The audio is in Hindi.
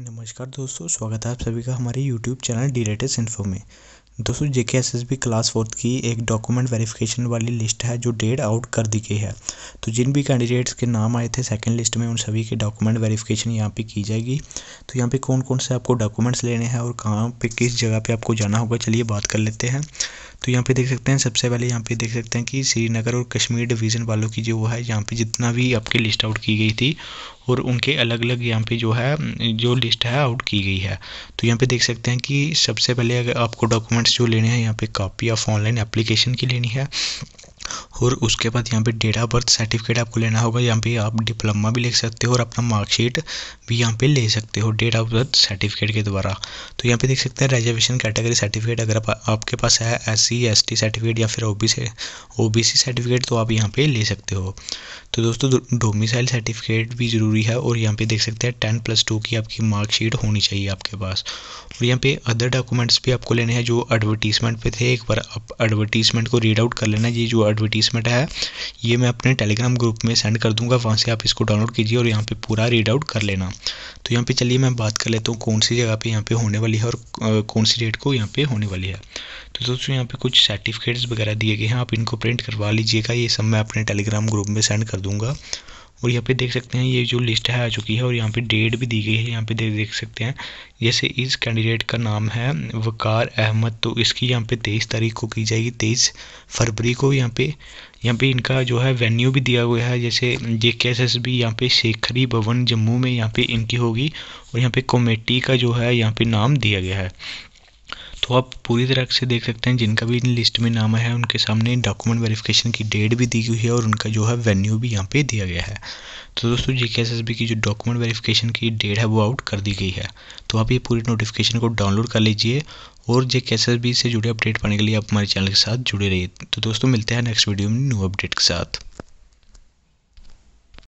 नमस्कार दोस्तों स्वागत है आप सभी का हमारे YouTube channel the latest info में दोस्तों J K S S B class fourth की एक डॉक्यूमेंट वेरिफिकेशन वाली लिस्ट है जो डेट आउट कर दी गई है तो जिन भी कैंडिडेट्स के नाम आए थे सेकंड लिस्ट में उन सभी के डॉक्यूमेंट वेरिफिकेशन यहाँ पे की जाएगी तो यहाँ पे कौन कौन से आपको डॉक्यूमेंट्स लेने हैं और कहाँ पे किस जगह पे आपको जाना होगा चलिए बात कर लेते हैं तो यहाँ पे देख सकते हैं सबसे पहले यहाँ पे देख सकते हैं कि श्रीनगर और कश्मीर डिवीज़न वालों की जो है यहाँ पे जितना भी आपकी लिस्ट आउट की गई थी और उनके अलग अलग यहाँ पे जो है जो लिस्ट है आउट की गई है तो यहाँ पे देख सकते हैं कि सबसे पहले अगर आपको डॉक्यूमेंट्स जो लेने हैं यहाँ पे कॉपी ऑफ ऑनलाइन एप्लीकेशन की लेनी है और उसके बाद यहाँ पे डेट ऑफ बर्थ सर्टिफिकेट आपको लेना होगा यहाँ पे आप डिप्लोमा भी ले सकते हो और अपना मार्कशीट भी यहाँ पे ले सकते हो डेट ऑफ बर्थ सर्टिफिकेट के द्वारा तो यहाँ पे देख सकते हैं रिजर्वेशन कैटेगरी सर्टिफिकेट अगर आप, आपके पास है S C S T certificate या फिर O B C O B C certificate तो आप यहाँ पे ले सकते हो तो दोस्तों डोमिसाइल सर्टिफिकेट भी ज़रूरी है और यहाँ पे देख सकते हैं टेन प्लस टू की आपकी मार्कशीट होनी चाहिए आपके पास और यहाँ पे अदर डॉक्यूमेंट्स भी आपको लेने हैं जो एडवर्टीजमेंट पे थे एक बार आप एडवर्टीजमेंट को रीड आउट कर लेना ये जो एडवर्टीजमेंट है ये मैं अपने टेलीग्राम ग्रुप में सेंड कर दूंगा वहाँ से आप इसको डाउनलोड कीजिए और यहाँ पे पूरा रीड आउट कर लेना तो यहाँ पे चलिए मैं बात कर लेता हूँ कौन सी जगह पे यहाँ पे होने वाली है और कौन सी डेट को यहाँ पे होने वाली है तो दोस्तों यहाँ पे कुछ सर्टिफिकेट्स वगैरह दिए गए हैं आप इनको प्रिंट करवा लीजिएगा ये सब मैं अपने टेलीग्राम ग्रुप में सेंड कर दूँगा और यहाँ पे देख सकते हैं ये जो लिस्ट है आ चुकी है और यहाँ पे डेट भी दी गई है यहाँ पे देख देख सकते हैं जैसे इस कैंडिडेट का नाम है वकार अहमद तो इसकी यहाँ पे तेईस तारीख को की जाएगी तेईस फरवरी को यहाँ पे यहाँ पे इनका जो है वेन्यू भी दिया हुआ है जैसे जे के एस एस बी यहाँ पे शेखरी भवन जम्मू में यहाँ पे इनकी होगी और यहाँ पे कमेटी का जो है यहाँ पे नाम दिया गया है तो आप पूरी तरह से देख सकते हैं जिनका भी इन लिस्ट में नाम है उनके सामने डॉक्यूमेंट वेरिफिकेशन की डेट भी दी हुई है और उनका जो है वेन्यू भी यहाँ पे दिया गया है तो दोस्तों जी के की जो डॉक्यूमेंट वेरिफिकेशन की डेट है वो आउट कर दी गई है तो आप ये पूरी नोटिफिकेशन को डाउनलोड कर लीजिए और जे के से जुड़े अपडेट पाने के लिए आप हमारे चैनल के साथ जुड़े रहिए तो दोस्तों मिलते हैं नेक्स्ट वीडियो में न्यू अपडेट के साथ